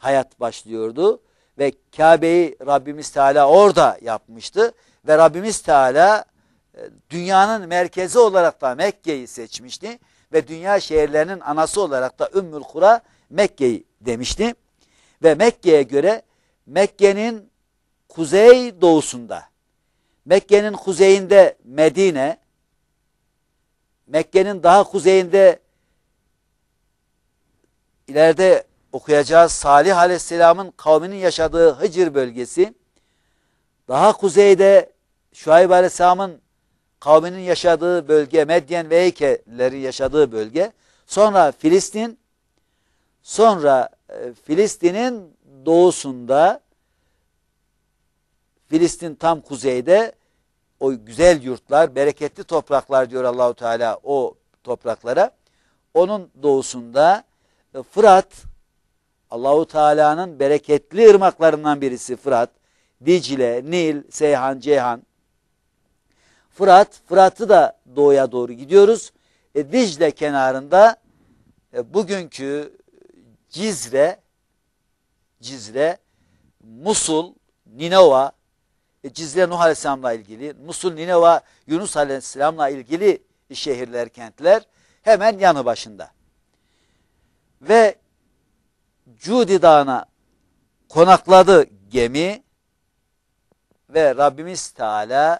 hayat başlıyordu ve Kabe'yi Rabbimiz Teala orada yapmıştı ve Rabbimiz Teala e, dünyanın merkezi olarak da Mekke'yi seçmişti ve dünya şehirlerinin anası olarak da Ümmül Kura Mekke'yi demişti. Ve Mekke'ye göre Mekke'nin kuzey doğusunda, Mekke'nin kuzeyinde Medine, Mekke'nin daha kuzeyinde ileride okuyacağız Salih Aleyhisselam'ın kavminin yaşadığı Hıcır bölgesi, daha kuzeyde Şuayb Aleyhisselam'ın kavminin yaşadığı bölge, Medyen ve Eyke'lerin yaşadığı bölge, sonra Filistin, sonra e, Filistin'in doğusunda, Filistin tam kuzeyde, o güzel yurtlar, bereketli topraklar diyor Allahu Teala o topraklara. Onun doğusunda e, Fırat Allahu Teala'nın bereketli ırmaklarından birisi Fırat, Dicle, Nil, Seyhan, Ceyhan. Fırat, Fırat'ı da doğuya doğru gidiyoruz. E, Dicle kenarında e, bugünkü Cizre, Cizre, Musul, Ninova, e, Cizre Nuh Aleyhisselam'la ilgili, Musul, Ninova, Yunus Aleyhisselam'la ilgili şehirler, kentler hemen yanı başında. Ve Cudi Dağı'na konakladı gemi ve Rabbimiz Teala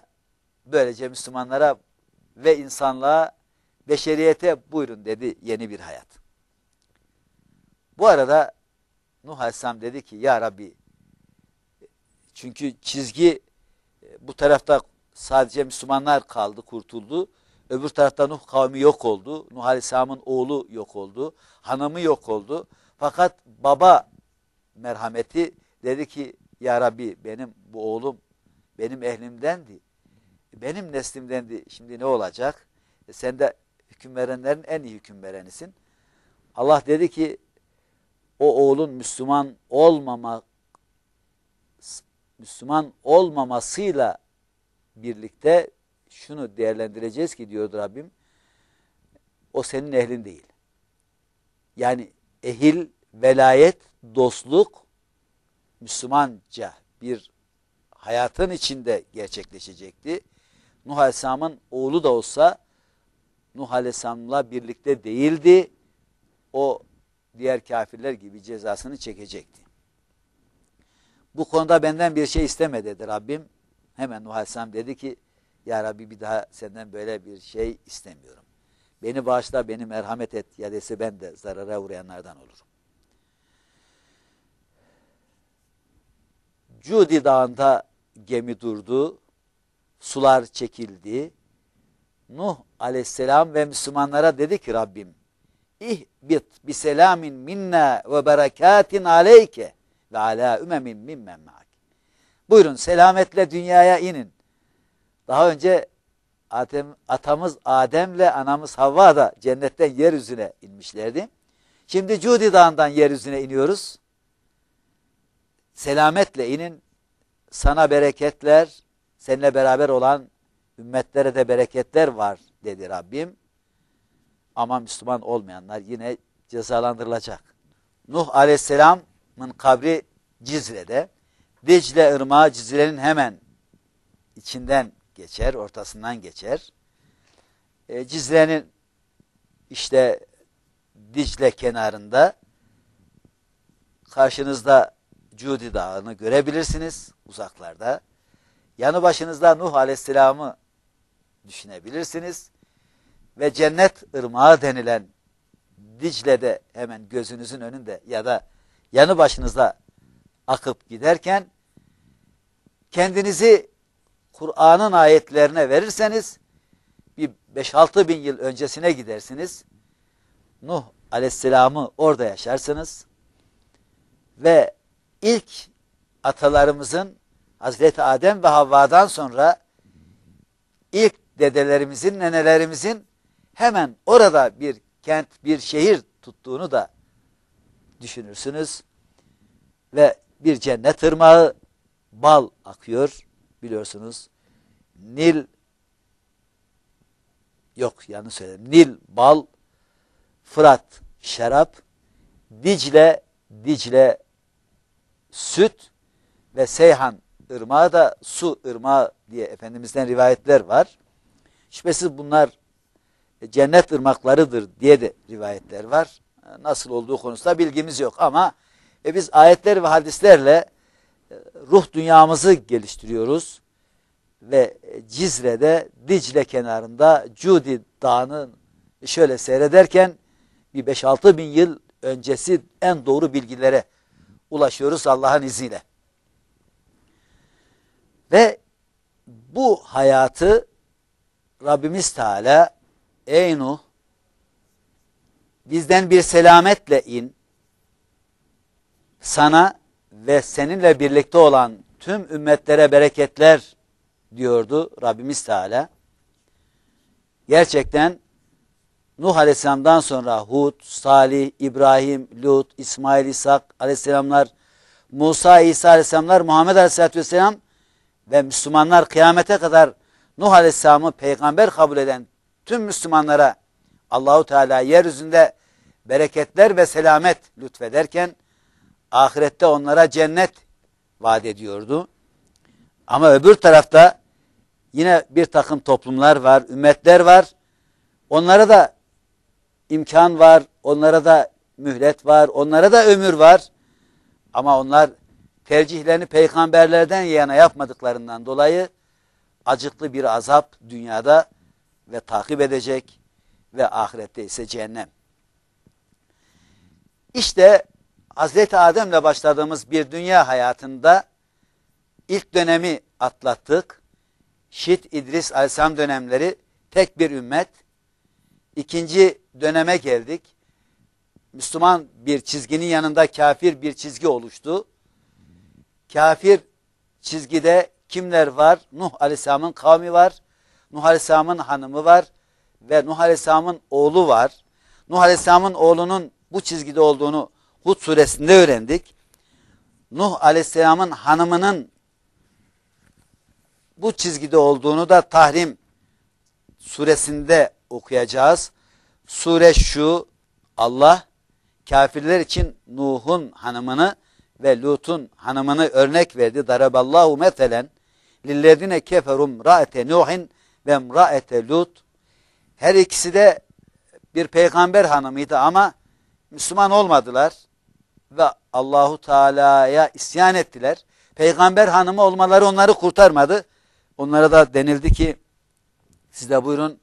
böylece Müslümanlara ve insanlığa beşeriyete buyurun dedi yeni bir hayat. Bu arada Nuh Aleyhisselam dedi ki ya Rabbi çünkü çizgi e, bu tarafta sadece Müslümanlar kaldı, kurtuldu. Öbür tarafta Nuh kavmi yok oldu. Nuh Aleyhisselam'ın oğlu yok oldu. Hanımı yok oldu. Fakat baba merhameti dedi ki ya Rabbi benim bu oğlum benim ehlimdendi. Benim neslimdendi. Şimdi ne olacak? E sen de hüküm verenlerin en iyi hüküm verenisin. Allah dedi ki o oğlun Müslüman olmama Müslüman olmamasıyla birlikte şunu değerlendireceğiz ki diyordu Rabbim o senin ehlin değil. Yani ehil, velayet, dostluk Müslümanca bir hayatın içinde gerçekleşecekti. Nuh Aleyhisselam'ın oğlu da olsa Nuh Aleyhisselam'la birlikte değildi. O diğer kafirler gibi cezasını çekecekti. Bu konuda benden bir şey isteme dedi Rabbim. Hemen Nuh Aleyhisselam dedi ki Ya Rabbi bir daha senden böyle bir şey istemiyorum. Beni bağışla, beni merhamet et ya dese ben de zarara uğrayanlardan olurum. Cudi Dağı'nda gemi durdu, sular çekildi. Nuh aleyhisselam ve Müslümanlara dedi ki Rabbim, İhbit bi selamin minna ve berekatin aleyke ve ala ümemin mimmen ma'ak. Buyurun selametle dünyaya inin. Daha önce Adem, atamız Adem'le anamız Havva da cennetten yeryüzüne inmişlerdi. Şimdi Cudi Dağı'ndan yeryüzüne iniyoruz. Selametle inin. Sana bereketler, seninle beraber olan ümmetlere de bereketler var dedi Rabbim. Ama Müslüman olmayanlar yine cezalandırılacak. Nuh Aleyhisselam'ın kabri Cizre'de. Dicle Irmağı Cizre'nin hemen içinden geçer, ortasından geçer. E, Cizre'nin işte Dicle kenarında karşınızda Cudi Dağı'nı görebilirsiniz uzaklarda. Yanı başınızda Nuh Aleyhisselam'ı düşünebilirsiniz. Ve cennet ırmağı denilen Dicle'de hemen gözünüzün önünde ya da yanı başınızda akıp giderken kendinizi Kur'an'ın ayetlerine verirseniz bir 5-6 bin yıl öncesine gidersiniz. Nuh aleyhisselamı orada yaşarsınız. Ve ilk atalarımızın Hazreti Adem ve Havva'dan sonra ilk dedelerimizin, nenelerimizin hemen orada bir kent, bir şehir tuttuğunu da düşünürsünüz. Ve bir cennet ırmağı bal akıyor biliyorsunuz. Nil yok yanlış söyledim. Nil bal, Fırat şarap, Dicle Dicle süt ve Seyhan ırmağı da su ırmağı diye Efendimiz'den rivayetler var. Şüphesiz bunlar e, cennet ırmaklarıdır diye de rivayetler var. Nasıl olduğu konusunda bilgimiz yok ama e, biz ayetler ve hadislerle e, ruh dünyamızı geliştiriyoruz ve Cizre'de Dicle kenarında Cudi Dağı'nı şöyle seyrederken bir 5-6 bin yıl öncesi en doğru bilgilere ulaşıyoruz Allah'ın izniyle. Ve bu hayatı Rabbimiz Teala ey Nuh bizden bir selametle in sana ve seninle birlikte olan tüm ümmetlere bereketler diyordu Rabbimiz Teala. Gerçekten Nuh Aleyhisselam'dan sonra Hud, Salih, İbrahim, Lut, İsmail, İshak Aleyhisselamlar, Musa, İsa Aleyhisselamlar, Muhammed Aleyhisselatü Vesselam ve Müslümanlar kıyamete kadar Nuh Aleyhisselam'ı peygamber kabul eden tüm Müslümanlara Allahu Teala yeryüzünde bereketler ve selamet lütfederken ahirette onlara cennet vaat ediyordu. Ama öbür tarafta yine bir takım toplumlar var, ümmetler var. Onlara da imkan var, onlara da mühlet var, onlara da ömür var. Ama onlar tercihlerini peygamberlerden yana yapmadıklarından dolayı acıklı bir azap dünyada ve takip edecek ve ahirette ise cehennem. İşte Hazreti Adem'le başladığımız bir dünya hayatında ilk dönemi atlattık. Şit, İdris, Aleyhisselam dönemleri tek bir ümmet. İkinci döneme geldik. Müslüman bir çizginin yanında kafir bir çizgi oluştu. Kafir çizgide kimler var? Nuh Aleyhisselam'ın kavmi var. Nuh Aleyhisselam'ın hanımı var. Ve Nuh Aleyhisselam'ın oğlu var. Nuh Aleyhisselam'ın oğlunun bu çizgide olduğunu Hud suresinde öğrendik. Nuh Aleyhisselam'ın hanımının bu çizgide olduğunu da Tahrim suresinde okuyacağız. Sure şu Allah kafirler için Nuh'un hanımını ve Lut'un hanımını örnek verdi. Daraballahu metelen lillezine keferum ra'ete Nuhin ve ra'ete Lut. Her ikisi de bir peygamber hanımıydı ama Müslüman olmadılar ve Allahu Teala'ya isyan ettiler. Peygamber hanımı olmaları onları kurtarmadı. Onlara da denildi ki siz de buyurun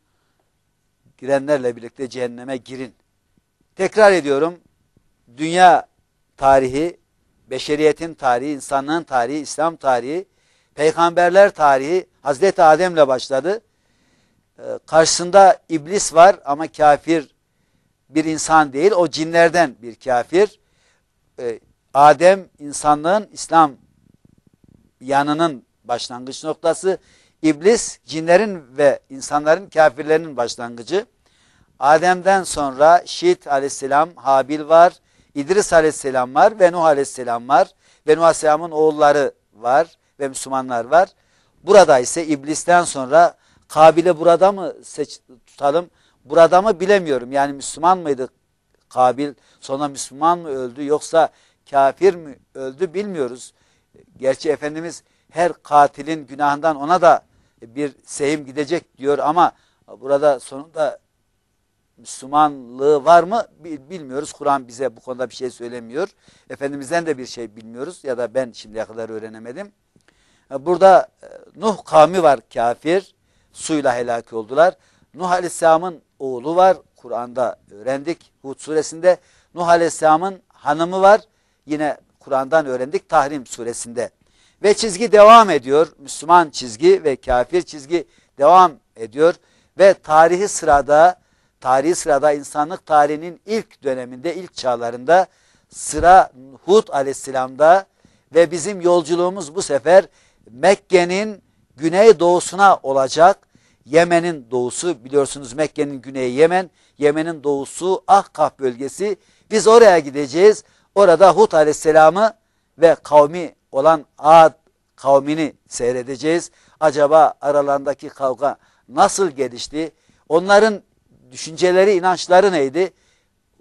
girenlerle birlikte cehenneme girin. Tekrar ediyorum dünya tarihi, beşeriyetin tarihi, insanlığın tarihi, İslam tarihi, peygamberler tarihi Hazreti Adem'le başladı. Ee, karşısında iblis var ama kafir bir insan değil, o cinlerden bir kafir. Ee, Adem insanlığın İslam yanının başlangıç noktası. İblis cinlerin ve insanların kafirlerinin başlangıcı. Adem'den sonra Şit aleyhisselam, Habil var, İdris aleyhisselam var ve Nuh aleyhisselam var. Ve Nuh aleyhisselamın oğulları var ve Müslümanlar var. Burada ise iblisten sonra Kabil'i burada mı seç, tutalım? Burada mı bilemiyorum. Yani Müslüman mıydı Kabil? Sonra Müslüman mı öldü yoksa kafir mi öldü bilmiyoruz. Gerçi Efendimiz her katilin günahından ona da bir sehim gidecek diyor ama burada sonunda Müslümanlığı var mı bilmiyoruz. Kur'an bize bu konuda bir şey söylemiyor. Efendimiz'den de bir şey bilmiyoruz ya da ben şimdiye kadar öğrenemedim. Burada e, Nuh kavmi var kafir. Suyla helak oldular. Nuh Aleyhisselam'ın oğlu var. Kur'an'da öğrendik. Hud suresinde. Nuh Aleyhisselam'ın hanımı var. Yine Kur'an'dan öğrendik Tahrim suresinde. Ve çizgi devam ediyor. Müslüman çizgi ve kafir çizgi devam ediyor. Ve tarihi sırada, tarihi sırada insanlık tarihinin ilk döneminde, ilk çağlarında sıra Hud aleyhisselamda ve bizim yolculuğumuz bu sefer Mekke'nin güney doğusuna olacak. Yemen'in doğusu biliyorsunuz Mekke'nin güneyi Yemen, Yemen'in doğusu Ahkaf bölgesi. Biz oraya gideceğiz. Orada Hud aleyhisselamı ve kavmi olan Ad kavmini seyredeceğiz. Acaba aralarındaki kavga nasıl gelişti? Onların düşünceleri, inançları neydi?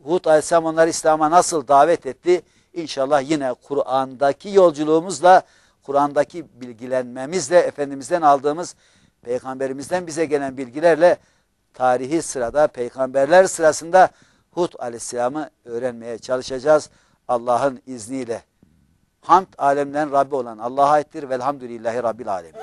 Hud Aleyhisselam onları İslam'a nasıl davet etti? İnşallah yine Kur'an'daki yolculuğumuzla, Kur'an'daki bilgilenmemizle, Efendimiz'den aldığımız, Peygamberimizden bize gelen bilgilerle tarihi sırada, peygamberler sırasında Hud Aleyhisselam'ı öğrenmeye çalışacağız. Allah'ın izniyle. Hamd alemden Rabbi olan Allah'a aittir. Velhamdülillahi Rabbil Alemin.